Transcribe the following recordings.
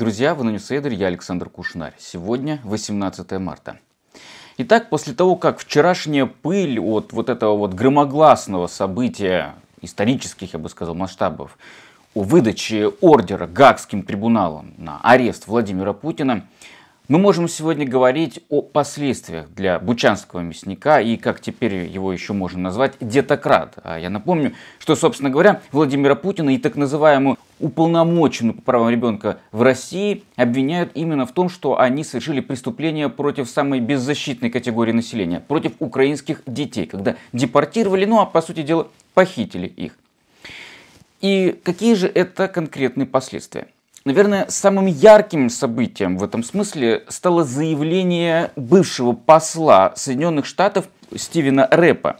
Друзья, вы на Ньюсейдере, я Александр Кушнарь. Сегодня 18 марта. Итак, после того, как вчерашняя пыль от вот этого вот громогласного события исторических, я бы сказал, масштабов о выдаче ордера Гагским трибуналом на арест Владимира Путина – мы можем сегодня говорить о последствиях для бучанского мясника и, как теперь его еще можно назвать, детократ. А я напомню, что, собственно говоря, Владимира Путина и так называемую уполномоченную по правам ребенка в России обвиняют именно в том, что они совершили преступление против самой беззащитной категории населения, против украинских детей, когда депортировали, ну а по сути дела похитили их. И какие же это конкретные последствия? Наверное, самым ярким событием в этом смысле стало заявление бывшего посла Соединенных Штатов Стивена Рэпа,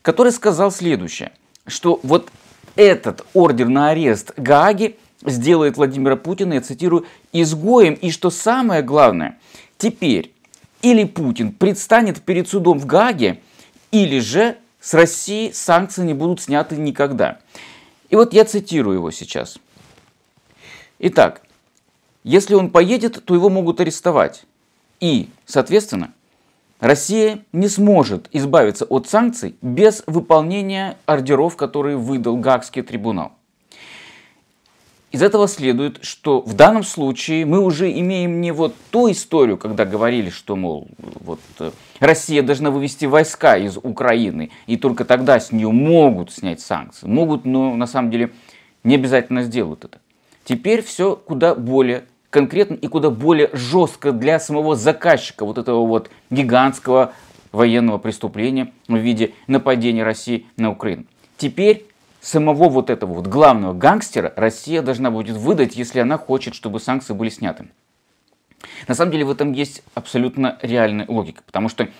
который сказал следующее, что вот этот ордер на арест Гааги сделает Владимира Путина, я цитирую, изгоем, и что самое главное, теперь или Путин предстанет перед судом в Гааге, или же с России санкции не будут сняты никогда. И вот я цитирую его сейчас – Итак, если он поедет, то его могут арестовать. И, соответственно, Россия не сможет избавиться от санкций без выполнения ордеров, которые выдал Гаагский трибунал. Из этого следует, что в данном случае мы уже имеем не вот ту историю, когда говорили, что, мол, вот э, Россия должна вывести войска из Украины, и только тогда с нее могут снять санкции. Могут, но на самом деле не обязательно сделают это. Теперь все куда более конкретно и куда более жестко для самого заказчика вот этого вот гигантского военного преступления в виде нападения России на Украину. Теперь самого вот этого вот главного гангстера Россия должна будет выдать, если она хочет, чтобы санкции были сняты. На самом деле в этом есть абсолютно реальная логика, потому что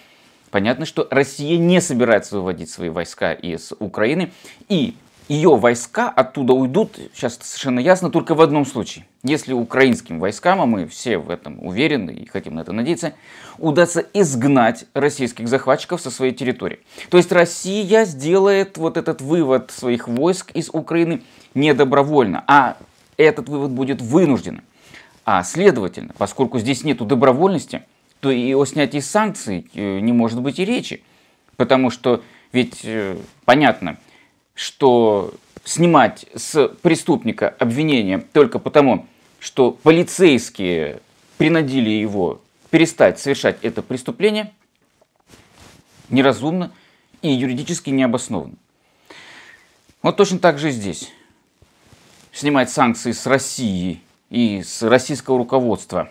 понятно, что Россия не собирается выводить свои войска из Украины, и ее войска оттуда уйдут, сейчас совершенно ясно, только в одном случае. Если украинским войскам, а мы все в этом уверены и хотим на это надеяться, удастся изгнать российских захватчиков со своей территории. То есть Россия сделает вот этот вывод своих войск из Украины не добровольно, а этот вывод будет вынужден. А следовательно, поскольку здесь нету добровольности, то и о снятии санкций э, не может быть и речи. Потому что ведь, э, понятно, что снимать с преступника обвинение только потому, что полицейские принудили его перестать совершать это преступление, неразумно и юридически необоснованно. Вот точно так же здесь. Снимать санкции с России и с российского руководства,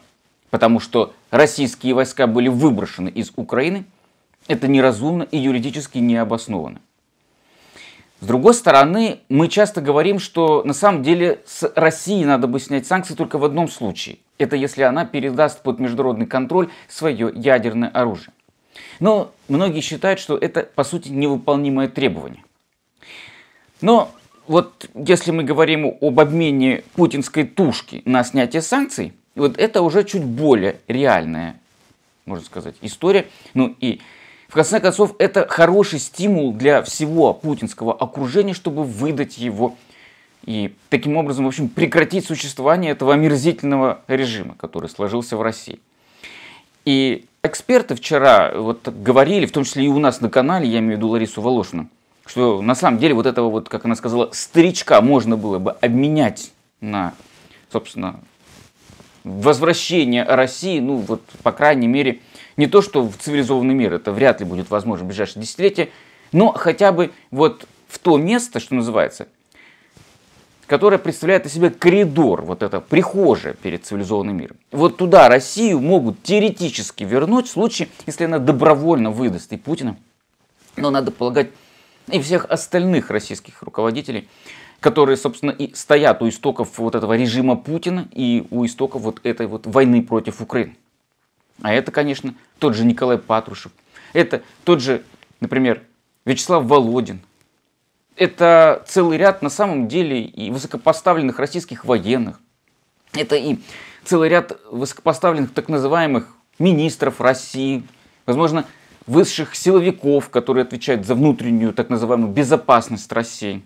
потому что российские войска были выброшены из Украины, это неразумно и юридически необоснованно. С другой стороны, мы часто говорим, что на самом деле с России надо бы снять санкции только в одном случае. Это если она передаст под международный контроль свое ядерное оружие. Но многие считают, что это по сути невыполнимое требование. Но вот если мы говорим об обмене путинской тушки на снятие санкций, вот это уже чуть более реальная, можно сказать, история. Ну и в конце концов, это хороший стимул для всего путинского окружения, чтобы выдать его и таким образом, в общем, прекратить существование этого омерзительного режима, который сложился в России. И эксперты вчера вот говорили, в том числе и у нас на канале, я имею в виду Ларису Волошину, что на самом деле вот этого вот, как она сказала, старичка можно было бы обменять на, собственно, возвращение России, ну вот, по крайней мере, не то, что в цивилизованный мир, это вряд ли будет возможно в ближайшие десятилетия, но хотя бы вот в то место, что называется, которое представляет из себя коридор, вот это прихожая перед цивилизованным миром. Вот туда Россию могут теоретически вернуть в случае, если она добровольно выдаст и Путина, но надо полагать и всех остальных российских руководителей, которые, собственно, и стоят у истоков вот этого режима Путина и у истоков вот этой вот войны против Украины. А это, конечно, тот же Николай Патрушев. Это тот же, например, Вячеслав Володин. Это целый ряд, на самом деле, и высокопоставленных российских военных. Это и целый ряд высокопоставленных так называемых министров России, возможно, высших силовиков, которые отвечают за внутреннюю так называемую безопасность России.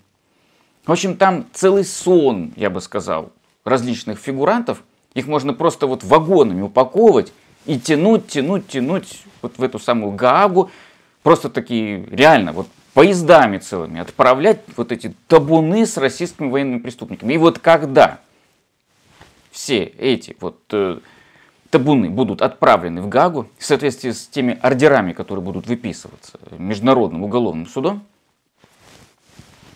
В общем, там целый сон, я бы сказал, различных фигурантов. Их можно просто вот вагонами упаковывать и тянуть, тянуть, тянуть вот в эту самую Гаагу, просто такие реально вот поездами целыми отправлять вот эти табуны с российскими военными преступниками. И вот когда все эти вот э, табуны будут отправлены в Гагу в соответствии с теми ордерами, которые будут выписываться Международным уголовным судом,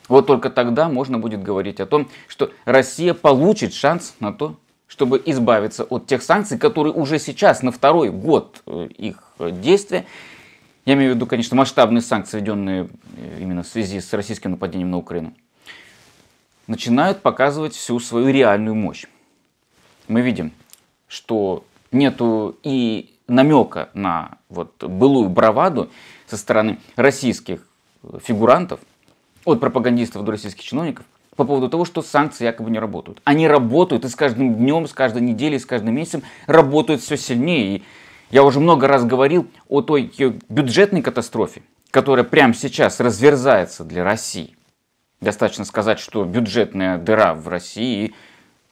вот только тогда можно будет говорить о том, что Россия получит шанс на то, чтобы избавиться от тех санкций, которые уже сейчас на второй год э, их действия. Я имею в виду, конечно, масштабные санкции, введенные э, именно в связи с российским нападением на Украину, начинают показывать всю свою реальную мощь. Мы видим, что нету и намека на вот былую браваду со стороны российских э, фигурантов, от пропагандистов до российских чиновников, по поводу того, что санкции якобы не работают. Они работают и с каждым днем, с каждой неделей, с каждым месяцем работают все сильнее. И я уже много раз говорил о той э, бюджетной катастрофе, которая прямо сейчас разверзается для России. Достаточно сказать, что бюджетная дыра в России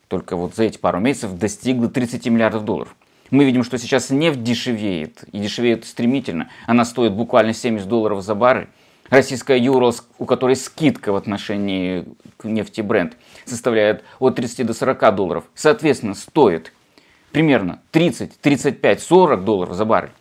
только вот за эти пару месяцев достигла 30 миллиардов долларов. Мы видим, что сейчас нефть дешевеет, и дешевеет стремительно. Она стоит буквально 70 долларов за баррель российская Юрос, у которой скидка в отношении к нефти бренд составляет от 30 до 40 долларов, соответственно, стоит примерно 30, 35, 40 долларов за баррель.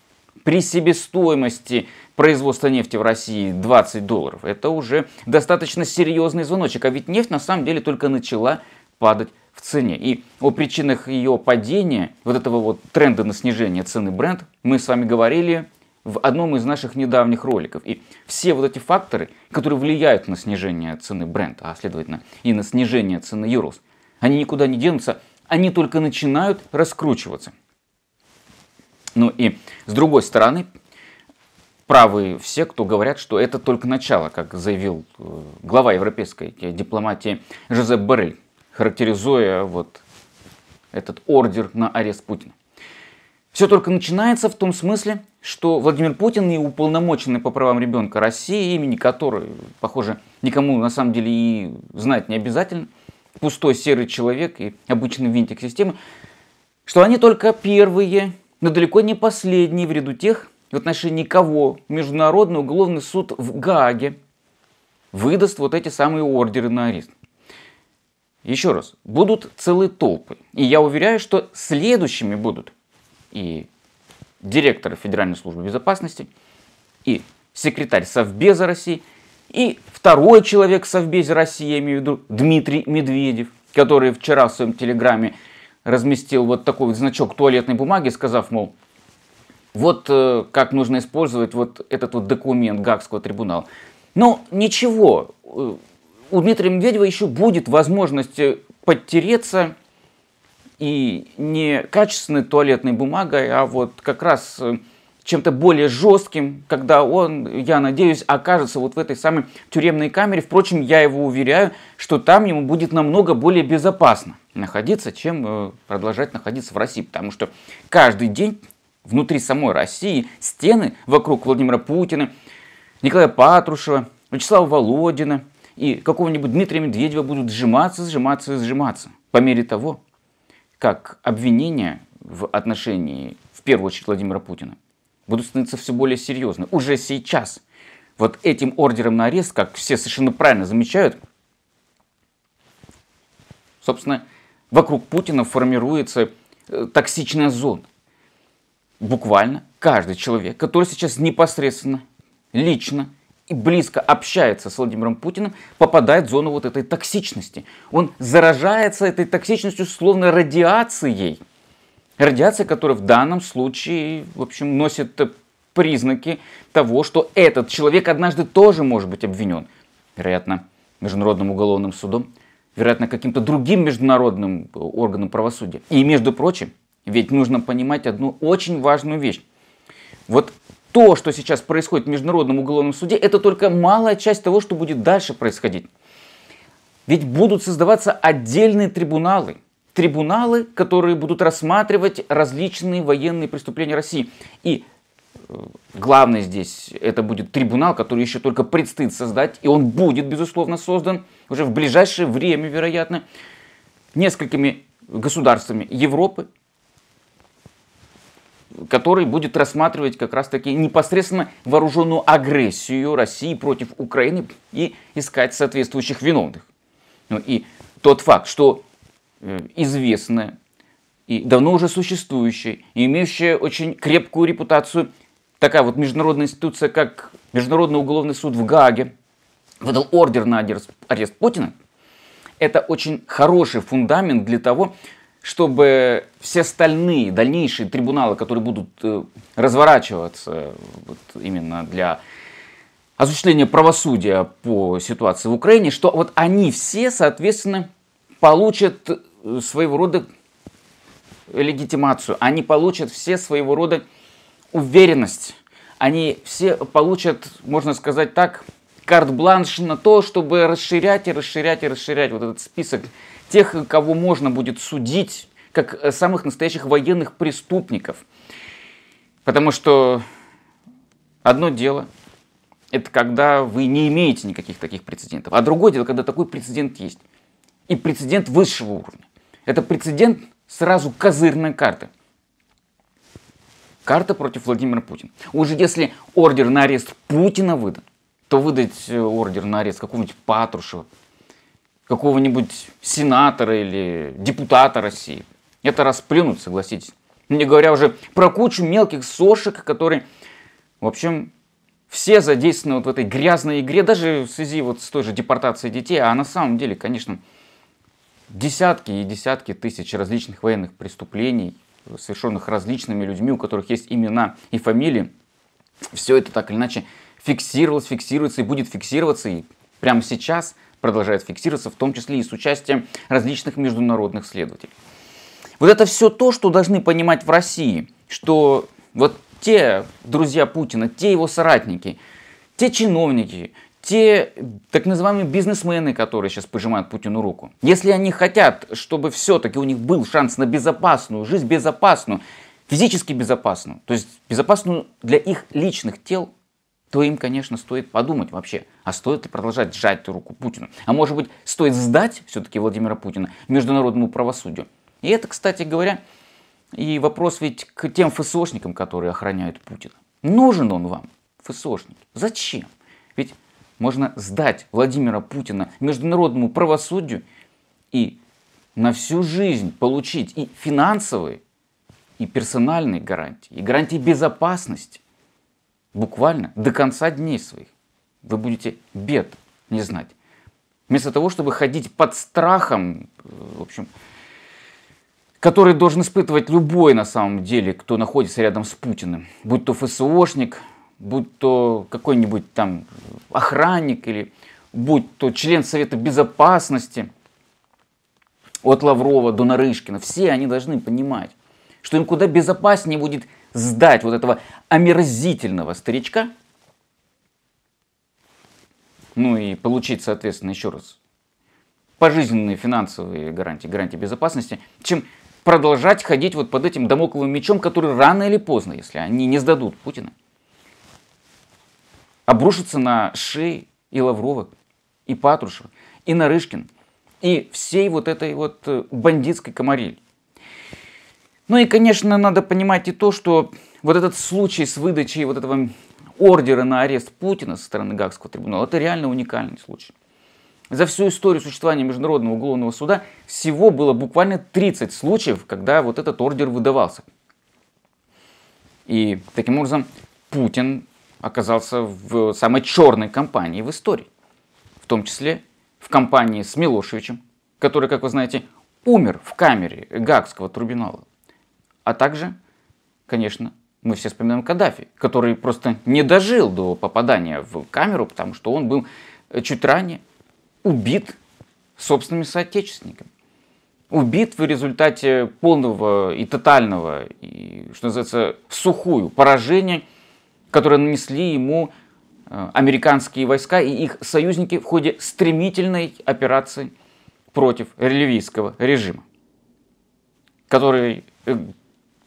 При себестоимости производства нефти в России 20 долларов. Это уже достаточно серьезный звоночек. А ведь нефть на самом деле только начала падать в цене. И о причинах ее падения, вот этого вот тренда на снижение цены бренд, мы с вами говорили в одном из наших недавних роликов. И все вот эти факторы, которые влияют на снижение цены бренд, а следовательно и на снижение цены Euros, они никуда не денутся, они только начинают раскручиваться. Ну и с другой стороны, правы все, кто говорят, что это только начало, как заявил э, глава европейской дипломатии Жозеп Барель, характеризуя вот этот ордер на арест Путина. Все только начинается в том смысле, что Владимир Путин и уполномоченный по правам ребенка России, имени которой, похоже, никому на самом деле и знать не обязательно, пустой серый человек и обычный винтик системы, что они только первые, но далеко не последние в ряду тех, в отношении кого Международный уголовный суд в Гааге выдаст вот эти самые ордеры на арест. Еще раз, будут целые толпы. И я уверяю, что следующими будут – и директора Федеральной службы безопасности, и секретарь Совбеза России, и второй человек в Совбезе России, я имею в виду Дмитрий Медведев, который вчера в своем телеграмме разместил вот такой вот значок туалетной бумаги, сказав, мол, вот э, как нужно использовать вот этот вот документ Гагского трибунала. Но ничего, э, у Дмитрия Медведева еще будет возможность э, подтереться и не качественной туалетной бумагой, а вот как раз э, чем-то более жестким, когда он, я надеюсь, окажется вот в этой самой тюремной камере. Впрочем, я его уверяю, что там ему будет намного более безопасно находиться, чем э, продолжать находиться в России, потому что каждый день внутри самой России стены вокруг Владимира Путина, Николая Патрушева, Вячеслава Володина и какого-нибудь Дмитрия Медведева будут сжиматься, сжиматься и сжиматься по мере того, как обвинения в отношении, в первую очередь, Владимира Путина будут становиться все более серьезны. Уже сейчас вот этим ордером на арест, как все совершенно правильно замечают, собственно, вокруг Путина формируется э, токсичная зона. Буквально каждый человек, который сейчас непосредственно, лично и близко общается с Владимиром Путиным, попадает в зону вот этой токсичности. Он заражается этой токсичностью словно радиацией. Радиация, которая в данном случае, в общем, носит признаки того, что этот человек однажды тоже может быть обвинен. Вероятно, Международным уголовным судом, вероятно, каким-то другим международным органом правосудия. И, между прочим, ведь нужно понимать одну очень важную вещь. Вот то, что сейчас происходит в Международном уголовном суде, это только малая часть того, что будет дальше происходить. Ведь будут создаваться отдельные трибуналы. Трибуналы, которые будут рассматривать различные военные преступления России. И э, главное здесь, это будет трибунал, который еще только предстоит создать, и он будет, безусловно, создан уже в ближайшее время, вероятно, несколькими государствами Европы, который будет рассматривать как раз-таки непосредственно вооруженную агрессию России против Украины и искать соответствующих виновных. Ну и тот факт, что э, известная и давно уже существующая, и имеющая очень крепкую репутацию, такая вот международная институция, как Международный уголовный суд в Гааге, выдал ордер на арест Путина, это очень хороший фундамент для того, чтобы все остальные дальнейшие трибуналы, которые будут э, разворачиваться вот, именно для осуществления правосудия по ситуации в Украине, что вот они все, соответственно, получат э, своего рода легитимацию, они получат все своего рода уверенность, они все получат, можно сказать так, карт-бланш на то, чтобы расширять и расширять и расширять вот этот список тех, кого можно будет судить, как э, самых настоящих военных преступников. Потому что одно дело – это когда вы не имеете никаких таких прецедентов. А другое дело, когда такой прецедент есть. И прецедент высшего уровня. Это прецедент сразу козырная карты Карта против Владимира Путина. Уже если ордер на арест Путина выдан, то выдать э, ордер на арест какого-нибудь Патрушева, какого-нибудь сенатора или депутата России. Это расплюнут, согласитесь. Не говоря уже про кучу мелких сошек, которые, в общем, все задействованы вот в этой грязной игре, даже в связи вот с той же депортацией детей, а на самом деле, конечно, десятки и десятки тысяч различных военных преступлений, совершенных различными людьми, у которых есть имена и фамилии, все это так или иначе фиксировалось, фиксируется и будет фиксироваться, и прямо сейчас продолжает фиксироваться, в том числе и с участием различных международных следователей. Вот это все то, что должны понимать в России, что вот те друзья Путина, те его соратники, те чиновники, те так называемые бизнесмены, которые сейчас пожимают Путину руку. Если они хотят, чтобы все-таки у них был шанс на безопасную жизнь, безопасную, физически безопасную, то есть безопасную для их личных тел, то им, конечно, стоит подумать вообще, а стоит ли продолжать сжать руку Путину. А может быть, стоит сдать все-таки Владимира Путина международному правосудию. И это, кстати говоря, и вопрос ведь к тем ФСОшникам, которые охраняют Путина. Нужен он вам, ФСОшник? Зачем? Ведь можно сдать Владимира Путина международному правосудию и на всю жизнь получить и финансовые, и персональные гарантии, и гарантии безопасности буквально до конца дней своих. Вы будете бед не знать. Вместо того, чтобы ходить под страхом, э, в общем, который должен испытывать любой на самом деле, кто находится рядом с Путиным. Будь то ФСОшник, будь то какой-нибудь там охранник или будь то член Совета Безопасности от Лаврова до Нарышкина. Все они должны понимать, что им куда безопаснее будет сдать вот этого омерзительного старичка, ну и получить, соответственно, еще раз, пожизненные финансовые гарантии, гарантии безопасности, чем продолжать ходить вот под этим домокловым мечом, который рано или поздно, если они не сдадут Путина, обрушится на Шей и Лаврова, и Патрушева, и Нарышкин, и всей вот этой вот э, бандитской комариль. Ну и, конечно, надо понимать и то, что вот этот случай с выдачей вот этого ордера на арест Путина со стороны Гагского трибунала, это реально уникальный случай. За всю историю существования Международного уголовного суда всего было буквально 30 случаев, когда вот этот ордер выдавался. И таким образом Путин оказался в самой черной компании в истории. В том числе в компании с Милошевичем, который, как вы знаете, умер в камере Гагского трибунала. А также, конечно, мы все вспоминаем Каддафи, который просто не дожил до попадания в камеру, потому что он был э, чуть ранее убит собственными соотечественниками. Убит в результате полного и тотального, и, что называется, сухую поражения, которое нанесли ему э, американские войска и их союзники в ходе стремительной операции против релевийского режима, который э,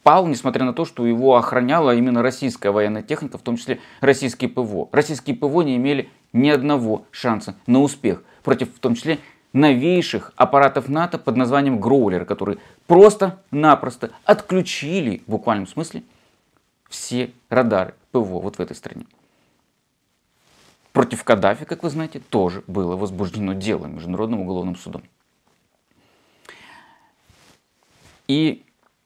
пал, несмотря на то, что его охраняла именно российская военная техника, в том числе российские ПВО. Российские ПВО не имели ни одного шанса на успех против, в том числе, новейших аппаратов НАТО под названием «Гроулер», которые просто-напросто отключили, в буквальном смысле, все радары ПВО вот в этой стране. Против Каддафи, как вы знаете, тоже было возбуждено дело Международным уголовным судом. И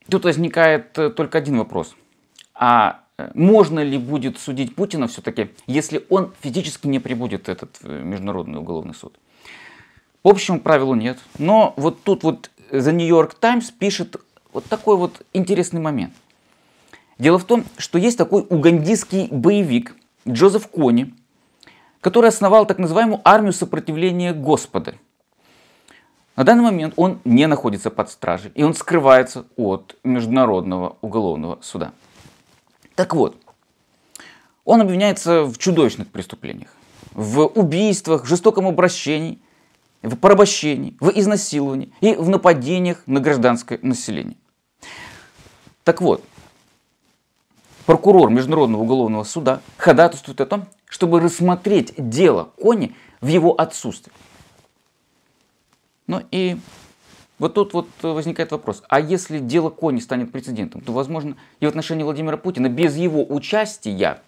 Тут возникает э, только один вопрос. А э, можно ли будет судить Путина все-таки, если он физически не прибудет этот э, Международный уголовный суд? По общему правилу нет. Но вот тут вот The New York Times пишет вот такой вот интересный момент. Дело в том, что есть такой угандийский боевик Джозеф Кони, который основал так называемую армию сопротивления Господа – на данный момент он не находится под стражей, и он скрывается от Международного уголовного суда. Так вот, он обвиняется в чудовищных преступлениях, в убийствах, жестоком обращении, в порабощении, в изнасиловании и в нападениях на гражданское население. Так вот, прокурор Международного уголовного суда ходатайствует о том, чтобы рассмотреть дело Кони в его отсутствии. Ну и вот тут вот возникает вопрос, а если дело Кони станет прецедентом, то, возможно, и в отношении Владимира Путина без его участия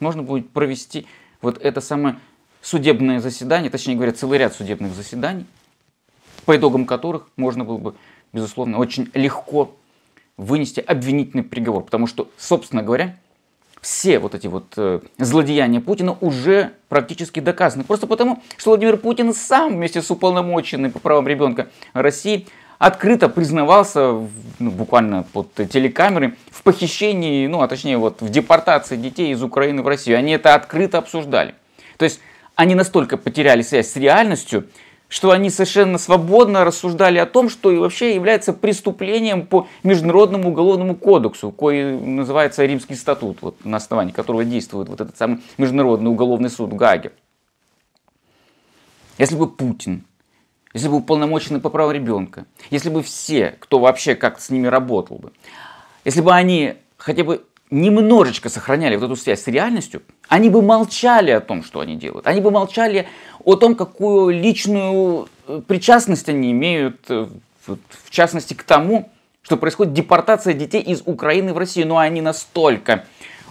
можно будет провести вот это самое судебное заседание, точнее говоря, целый ряд судебных заседаний, по итогам которых можно было бы, безусловно, очень легко вынести обвинительный приговор, потому что, собственно говоря, все вот эти вот э, злодеяния Путина уже практически доказаны. Просто потому, что Владимир Путин сам вместе с уполномоченным по правам ребенка России открыто признавался, ну, буквально под телекамеры, в похищении, ну, а точнее вот в депортации детей из Украины в Россию. Они это открыто обсуждали. То есть они настолько потеряли связь с реальностью, что они совершенно свободно рассуждали о том, что и вообще является преступлением по Международному уголовному кодексу, кое называется Римский статут, вот, на основании которого действует вот этот самый Международный уголовный суд в Если бы Путин, если бы уполномоченный по праву ребенка, если бы все, кто вообще как с ними работал бы, если бы они хотя бы немножечко сохраняли вот эту связь с реальностью, они бы молчали о том, что они делают. Они бы молчали о том, какую личную э, причастность они имеют, э, в частности, к тому, что происходит депортация детей из Украины в Россию. Но они настолько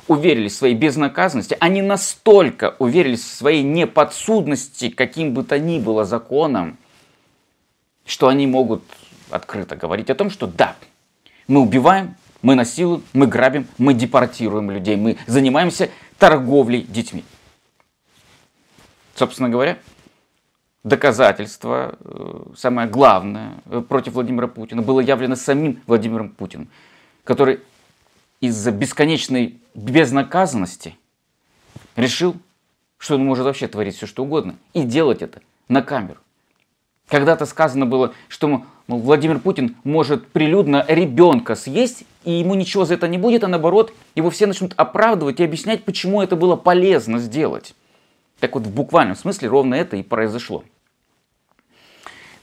уверились в своей безнаказанности, они настолько уверились в своей неподсудности каким бы то ни было законом, что они могут открыто говорить о том, что да, мы убиваем, мы насилуем, мы грабим, мы депортируем людей, мы занимаемся торговлей детьми. Собственно говоря, доказательство, э, самое главное, э, против Владимира Путина было явлено самим Владимиром Путиным, который из-за бесконечной безнаказанности решил, что он может вообще творить все, что угодно, и делать это на камеру. Когда-то сказано было, что мы Владимир Путин может прилюдно ребенка съесть, и ему ничего за это не будет, а наоборот, его все начнут оправдывать и объяснять, почему это было полезно сделать. Так вот, в буквальном смысле ровно это и произошло.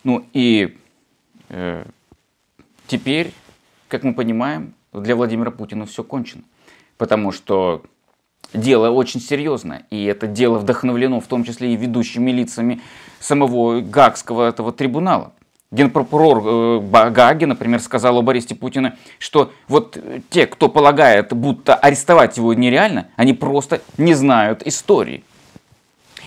Ну и э, теперь, как мы понимаем, для Владимира Путина все кончено. Потому что дело очень серьезное, и это дело вдохновлено в том числе и ведущими лицами самого Гагского этого трибунала. Генпрокурор э, Багаги, например, сказал об аресте Путина, что вот э, те, кто полагает, будто арестовать его нереально, они просто не знают истории.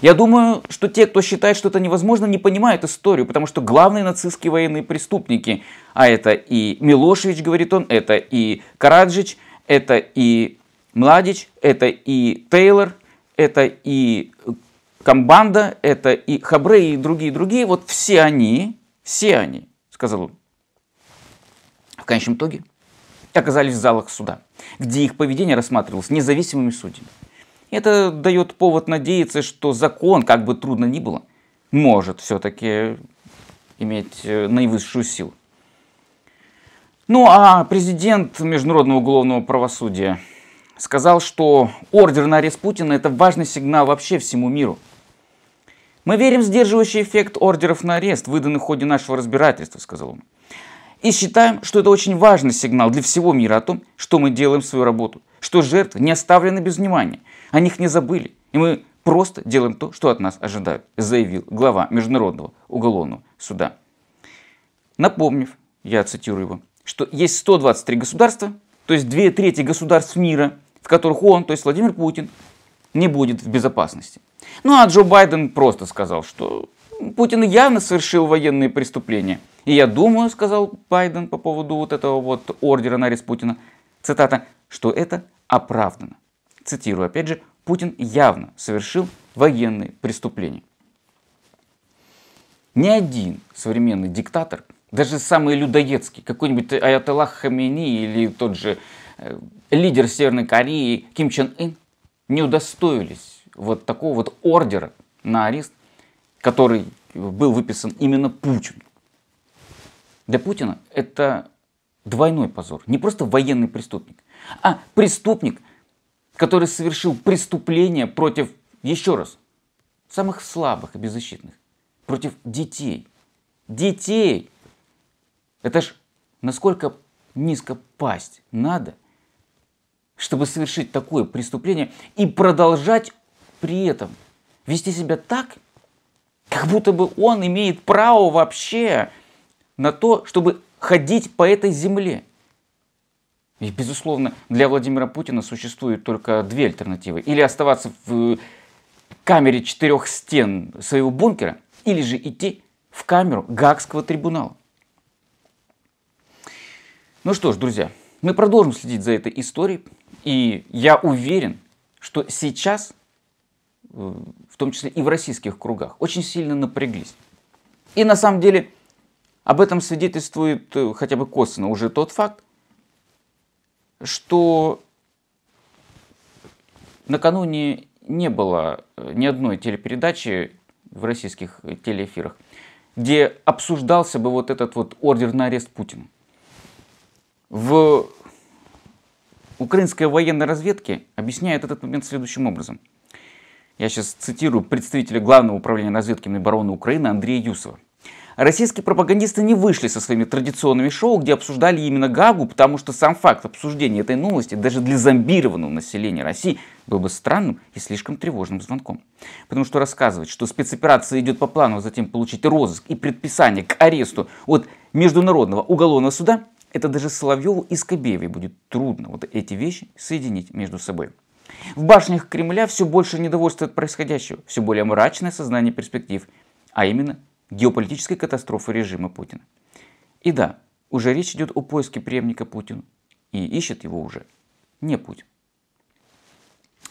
Я думаю, что те, кто считает, что это невозможно, не понимают историю, потому что главные нацистские военные преступники, а это и Милошевич, говорит он, это и Караджич, это и Младич, это и Тейлор, это и Камбанда, это и Хабре и другие-другие, вот все они все они, сказал он, в конечном итоге оказались в залах суда, где их поведение рассматривалось независимыми судьями. Это дает повод надеяться, что закон, как бы трудно ни было, может все-таки иметь э, наивысшую силу. Ну а президент Международного уголовного правосудия сказал, что ордер на арест Путина – это важный сигнал вообще всему миру – мы верим в сдерживающий эффект ордеров на арест, выданных в ходе нашего разбирательства, сказал он. И считаем, что это очень важный сигнал для всего мира о том, что мы делаем свою работу, что жертвы не оставлены без внимания, о них не забыли, и мы просто делаем то, что от нас ожидают, заявил глава Международного уголовного суда. Напомнив, я цитирую его, что есть 123 государства, то есть две трети государств мира, в которых он, то есть Владимир Путин, не будет в безопасности. Ну а Джо Байден просто сказал, что Путин явно совершил военные преступления. И я думаю, сказал Байден по поводу вот этого вот ордера на арест Путина, цитата, что это оправдано. Цитирую опять же, Путин явно совершил военные преступления. Ни один современный диктатор, даже самый людоедский, какой-нибудь Аятоллах Хамини или тот же э, лидер Северной Кореи Ким Чен Ын, не удостоились вот такого вот ордера на арест, который был выписан именно Путину. Для Путина это двойной позор. Не просто военный преступник, а преступник, который совершил преступление против, еще раз, самых слабых и беззащитных, против детей. Детей! Это ж насколько низко пасть надо, чтобы совершить такое преступление и продолжать при этом вести себя так, как будто бы он имеет право вообще на то, чтобы ходить по этой земле. И, безусловно, для Владимира Путина существует только две альтернативы. Или оставаться в э, камере четырех стен своего бункера, или же идти в камеру Гагского трибунала. Ну что ж, друзья, мы продолжим следить за этой историей, и я уверен, что сейчас Э, в том числе и в российских кругах, очень сильно напряглись. И на самом деле об этом свидетельствует э, хотя бы косвенно уже тот факт, что накануне не было э, ни одной телепередачи в российских телеэфирах, где обсуждался бы вот этот вот ордер на арест Путина. В украинской военной разведке объясняют этот момент следующим образом – я сейчас цитирую представителя Главного управления разведки Минобороны Украины Андрея Юсова. Российские пропагандисты не вышли со своими традиционными шоу, где обсуждали именно Гагу, потому что сам факт обсуждения этой новости даже для зомбированного населения России был бы странным и слишком тревожным звонком. Потому что рассказывать, что спецоперация идет по плану, а затем получить розыск и предписание к аресту от Международного уголовного суда, это даже Соловьеву и Скобеевой будет трудно вот эти вещи соединить между собой. В башнях Кремля все больше недовольства от происходящего, все более мрачное сознание перспектив, а именно геополитической катастрофы режима Путина. И да, уже речь идет о поиске преемника Путина и ищет его уже не Путин.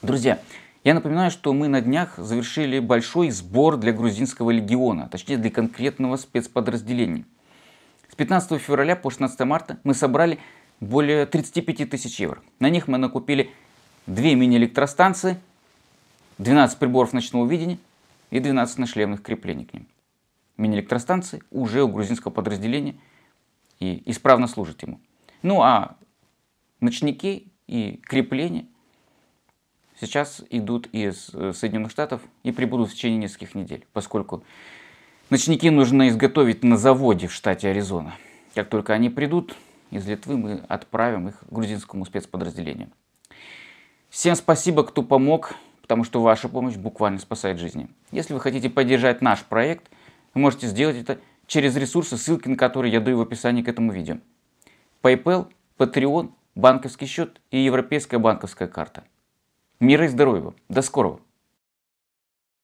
Друзья, я напоминаю, что мы на днях завершили большой сбор для грузинского легиона, точнее для конкретного спецподразделения. С 15 февраля по 16 марта мы собрали более 35 тысяч евро. На них мы накупили две мини-электростанции, 12 приборов ночного видения и 12 нашлемных креплений к ним. Мини-электростанции уже у грузинского подразделения и исправно служат ему. Ну а ночники и крепления сейчас идут из э, Соединенных Штатов и прибудут в течение нескольких недель, поскольку ночники нужно изготовить на заводе в штате Аризона. Как только они придут, из Литвы мы отправим их грузинскому спецподразделению. Всем спасибо, кто помог, потому что ваша помощь буквально спасает жизни. Если вы хотите поддержать наш проект, вы можете сделать это через ресурсы, ссылки на которые я даю в описании к этому видео. PayPal, Patreon, банковский счет и европейская банковская карта. Мира и здоровья вам. До скорого.